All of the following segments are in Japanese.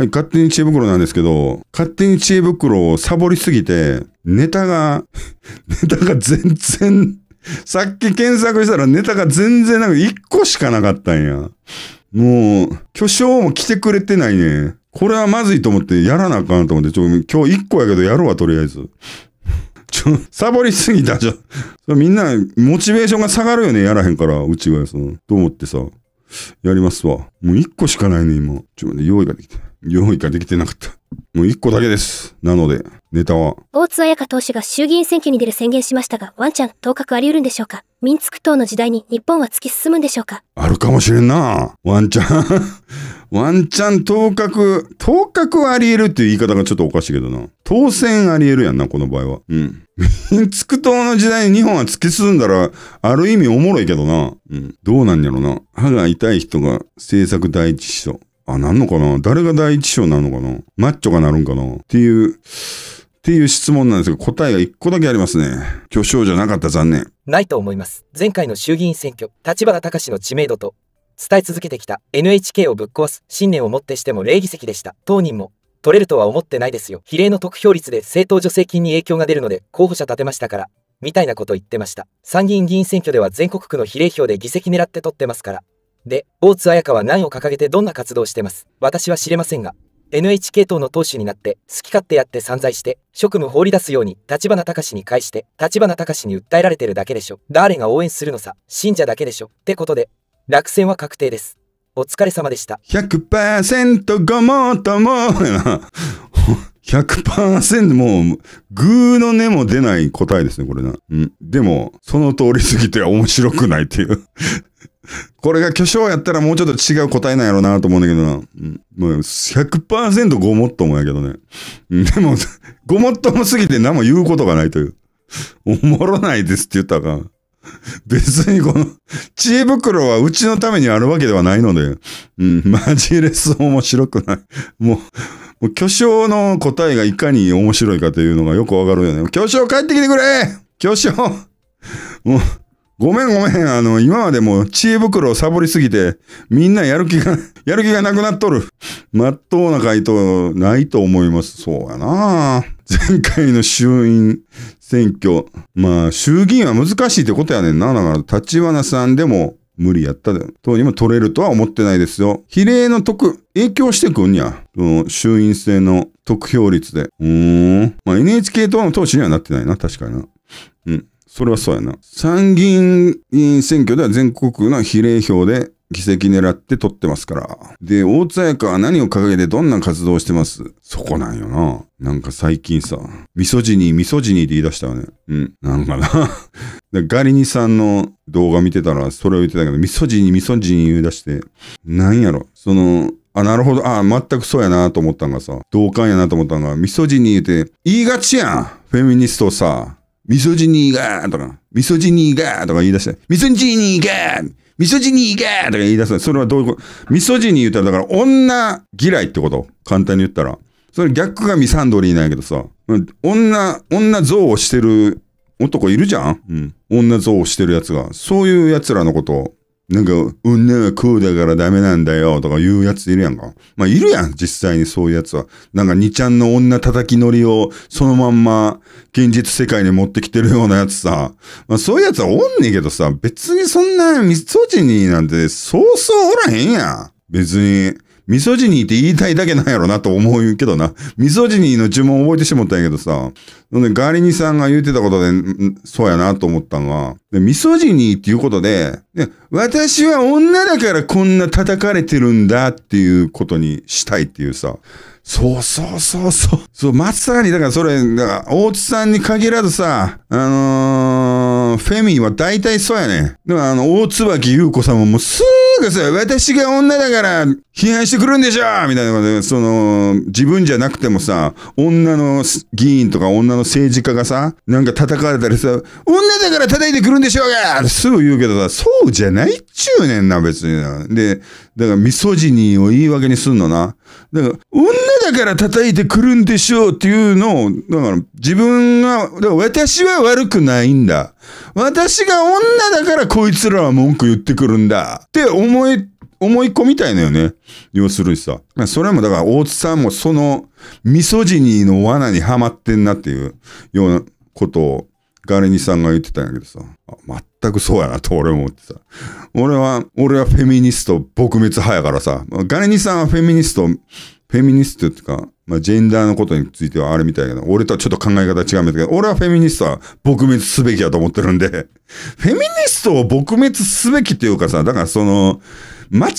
はい、勝手に知恵袋なんですけど、勝手に知恵袋をサボりすぎて、ネタが、ネタが全然、さっき検索したらネタが全然なんか1個しかなかったんや。もう、巨匠も来てくれてないね。これはまずいと思ってやらなあかんと思って、ちょ、今日1個やけどやるわ、とりあえず。ちょ、サボりすぎたじゃん。みんな、モチベーションが下がるよね、やらへんから、うちがや、その、と思ってさ、やりますわ。もう1個しかないね、今。ちょ、用意ができて。用意ができてなかった。もう一個だけです。なので、ネタは。大津彩香党首が衆議院選挙に出る宣言しましたが、ワンちゃん、当確あり得るんでしょうか民族党の時代に日本は突き進むんでしょうかあるかもしれんな。ワンちゃん。ワンちゃん、当確、当確あり得るっていう言い方がちょっとおかしいけどな。当選あり得るやんな、この場合は。うん。民族党の時代に日本は突き進んだら、ある意味おもろいけどな。うん。どうなんやろな。歯が痛い人が政策第一思想。あ、なんのかな誰が第一章なのかなマッチョがなるんかなっていう、っていう質問なんですけど、答えが一個だけありますね。巨匠じゃなかった残念。ないと思います。前回の衆議院選挙、立花隆の知名度と、伝え続けてきた NHK をぶっ壊す信念をもってしても0議席でした。当人も取れるとは思ってないですよ。比例の得票率で政党助成金に影響が出るので候補者立てましたから、みたいなこと言ってました。参議院議員選挙では全国区の比例票で議席狙って取ってますから。で、大津彩香は何を掲げてどんな活動をしてます。私は知れませんが、NHK 党の党首になって、好き勝手やって散財して、職務放り出すように、立花隆に返して、立花隆に訴えられてるだけでしょ。誰が応援するのさ、信者だけでしょ。ってことで、落選は確定です。お疲れ様でした。100%ごもっとも100% もう、グーの根も出ない答えですね、これな。うん。でも、その通り過ぎて面白くないっていうこれが巨匠やったらもうちょっと違う答えなんやろうなと思うんだけどな。うん、もう100%ごもっともやけどね。でも、ごもっともすぎて何も言うことがないという。おもろないですって言ったらか別にこの、知恵袋はうちのためにあるわけではないので、うん、マジレス面白くない。もう、もう巨匠の答えがいかに面白いかというのがよくわかるよね。巨匠帰ってきてくれ巨匠もう、ごめんごめん。あの、今までも知恵袋をサボりすぎて、みんなやる気が、やる気がなくなっとる。まっとうな回答ないと思います。そうやな前回の衆院選挙。まあ、衆議院は難しいってことやねんな。だから、立花さんでも無理やったで。当にも取れるとは思ってないですよ。比例の得、影響してくんや。その衆院制の得票率で。うーん。まあ、NHK 党の党首にはなってないな。確かにな。うん。それはそうやな。参議院議員選挙では全国の比例票で議席狙って取ってますから。で、大津彩香は何を掲げてどんな活動をしてますそこなんよな。なんか最近さ、ミソジニー、ミソジニーって言い出したよね。うん。なんかな。ガリニさんの動画見てたら、それを言ってたけど、ミソジニー、ミソジニー言い出して、なんやろ。その、あ、なるほど。あ、全くそうやなと思ったんがさ、同感やなと思ったんが、ミソジニーって言いがちやん。フェミニストさ。ミソジニーがーとか、ミソジニーがーとか言い出して、ミソジニーがーミソジニーがーとか言い出すそれはどういうことミソジニー言ったら、だから女嫌いってこと。簡単に言ったら。それ逆がミサンドリーなんやけどさ、女、女像をしてる男いるじゃん、うん、女像をしてるやつが。そういう奴らのことをなんか、女はこうだからダメなんだよとか言うやついるやんか。まあ、いるやん、実際にそういうやつは。なんか、2ちゃんの女叩き乗りをそのまんま現実世界に持ってきてるようなやつさ。まあ、そういうやつはおんねんけどさ、別にそんな、みそじになんて、そうそうおらへんやん。別に。ミソジニーって言いたいだけなんやろなと思うけどな。ミソジニーの呪文覚えてしもったんやけどさ。なんで、ガーリニさんが言うてたことで、そうやなと思ったんが、でミソジニーっていうことでで、私は女だからこんな叩かれてるんだっていうことにしたいっていうさ。そうそうそうそう。そう、まさに、だからそれ、だから、大津さんに限らずさ、あのー、フェミーは大体そうやね。でもあの、大椿優子さんももうすーかさ、私が女だから批判してくるんでしょみたいなことで、その、自分じゃなくてもさ、女の議員とか女の政治家がさ、なんか叩かれたりさ、女だから叩いてくるんでしょうがってすぐ言うけどさ、そうじゃないっちゅうねんな、別にな。で、だからミソジニーを言い訳にすんのな。だから、女だから叩いてくるんでしょうっていうのを、だから自分が、だから私は悪くないんだ。私が女だからこいつらは文句言ってくるんだ。って思思い、思い込みたいのよね。要するにさ。それもだから大津さんもそのミソジニーの罠にはまってんなっていうようなことをガレニさんが言ってたんやけどさ。全くそうやなと俺も思ってさ。俺は、俺はフェミニスト撲滅派やからさ。ガレニさんはフェミニスト、フェミニストっていうか、まあ、ジェンダーのことについてはあれみたいけど、俺とはちょっと考え方違うんだけど、俺はフェミニストは撲滅すべきだと思ってるんで、フェミニストを撲滅すべきというかさ、だからその、間違っ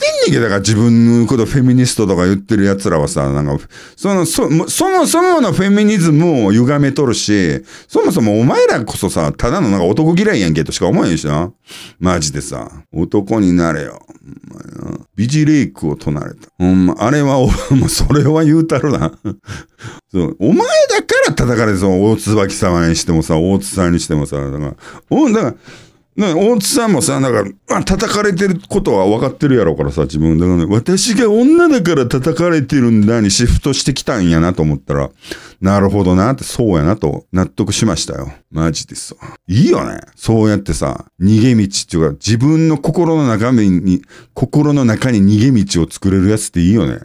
ってんねんけど、だから自分のことフェミニストとか言ってる奴らはさ、なんか、その、そ、そもそものフェミニズムを歪めとるし、そもそもお前らこそさ、ただのなんか男嫌いやんけとしか思えへんしな。マジでさ、男になれよ。ビジレイクを唱れた。ほんま、あれは、お、それは言うたるな。そう、お前だから叩かれそう、大椿様にしてもさ、大津さんにしてもさ、だから、おだから、ね、大津さんもさ、なんか、叩かれてることは分かってるやろうからさ、自分で、ね、私が女だから叩かれてるんだにシフトしてきたんやなと思ったら、なるほどなって、そうやなと納得しましたよ。マジでさ。いいよね。そうやってさ、逃げ道っていうか、自分の心の中身に、心の中に逃げ道を作れるやつっていいよね。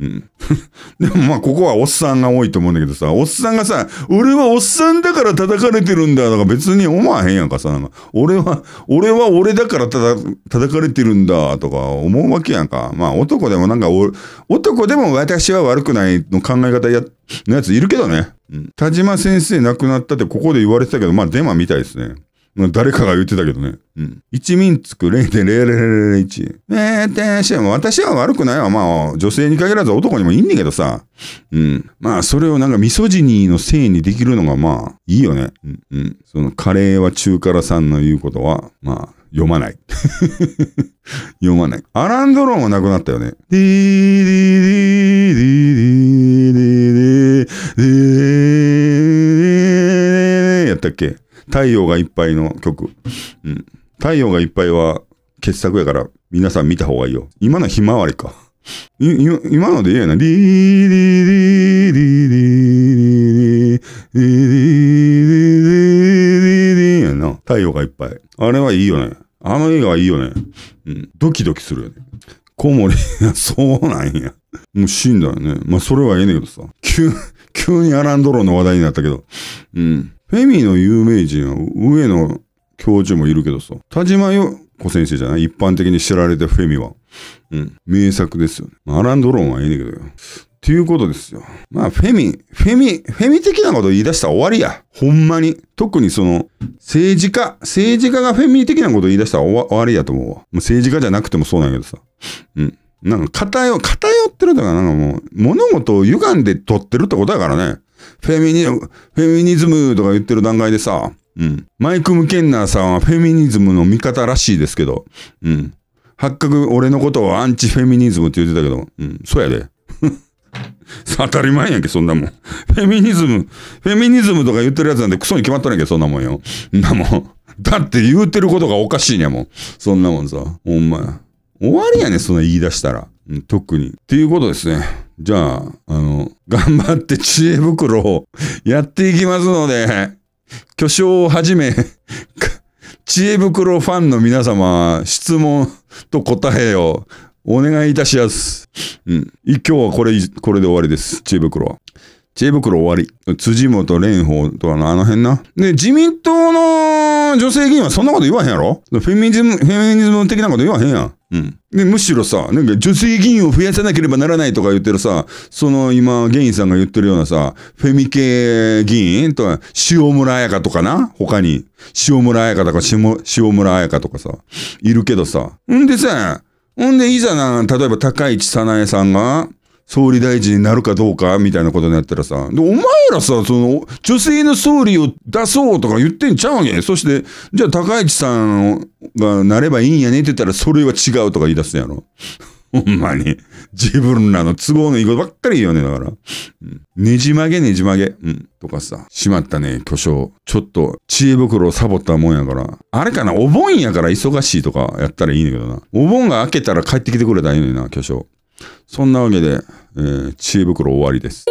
うん。でもまあ、ここはおっさんが多いと思うんだけどさ、おっさんがさ、俺はおっさんだから叩かれてるんだ、とか別に思わへんやんかさ、なんか俺は、俺は俺だから叩かれてるんだ、とか思うわけやんか。まあ、男でもなんかお、男でも私は悪くないの考え方や、のやついるけどね。田島先生亡くなったってここで言われてたけど、まあデマみたいですね。誰かが言ってたけどね。うん。1民つく0.0001。えー、て私は悪くないわ。まあ、女性に限らず男にもいいんだけどさ。うん。まあ、それをなんかミソジニーのせいにできるのがまあ、いいよね。うん。うん。その、カレーは中辛さんの言うことは、まあ、読まない。読まない。アランドロンはなくなったよね。ディーディーディーったっけ太陽がいっぱいの曲。うん。太陽がいっぱいは傑作やから、皆さん見た方がいいよ。今のひまわりか。今のでいいやな。リーリーリーリーリーリーリーリーリーリーリーリーやな。太陽がいっぱい。あれはいいよね。あの映画はいいよね。うん。ドキドキするよね。コモリ、そうなんや。もう死んだよね。まあ、それはええねんけどさ。急、急にアランドローの話題になったけど。うん。フェミの有名人は上野教授もいるけどさ、田島よ子先生じゃない一般的に知られたフェミは。うん。名作ですよね。アランドローンはいいねんけどよ。っていうことですよ。まあ、フェミ、フェミ、フェミ的なこと言い出したら終わりや。ほんまに。特にその、政治家、政治家がフェミ的なこと言い出したら終わりやと思うわ。もう政治家じゃなくてもそうなんやけどさ。うん。なんか偏、偏ってるとか、なんかもう、物事を歪んで取ってるってことやからね。フェミニ、フェミニズムとか言ってる段階でさ、うん。マイク・ムケンナーさんはフェミニズムの味方らしいですけど、うん。発覚、俺のことをアンチフェミニズムって言ってたけど、うん、そうやで。当たり前やんけ、そんなもん。フェミニズム、フェミニズムとか言ってるやつなんてクソに決まっとるやんけ、そんなもんよ。んなもん。だって言うてることがおかしいねもん。そんなもんさ。ほんまや。終わりやね、そんな言い出したら。うん、特に。っていうことですね。じゃあ、あの、頑張って知恵袋をやっていきますので、巨匠をはじめ、知恵袋ファンの皆様、質問と答えをお願いいたしやす。うん。今日はこれ、これで終わりです。知恵袋は。知恵袋終わり。辻元蓮舫とあの、あの辺な。ね、自民党のの女性議員はそんなこと言わへんやろフェミニズム、フェミニズム的なこと言わへんやん。うん。で、むしろさ、なんか女性議員を増やさなければならないとか言ってるさ、その今、ゲインさんが言ってるようなさ、フェミ系議員とか、塩村彩香とかな他に。塩村彩香とか、塩村彩香とかさ、いるけどさ。んでさ、ほんでいざな、例えば高市早苗さんが、総理大臣になるかどうかみたいなことになったらさ、でお前らさ、その、女性の総理を出そうとか言ってんちゃうんや。そして、じゃあ高市さんがなればいいんやねって言ったら、それは違うとか言い出すんやろ。ほんまに。自分らの都合のいいことばっかり言うよね、だから。うん、ねじ曲げねじ曲げ。うん。とかさ。しまったね、巨匠。ちょっと、知恵袋をサボったもんやから。あれかな、お盆やから忙しいとかやったらいいんだけどな。お盆が明けたら帰ってきてくれたらいいのにな、巨匠。そんなわけで、えー、知恵袋終わりです。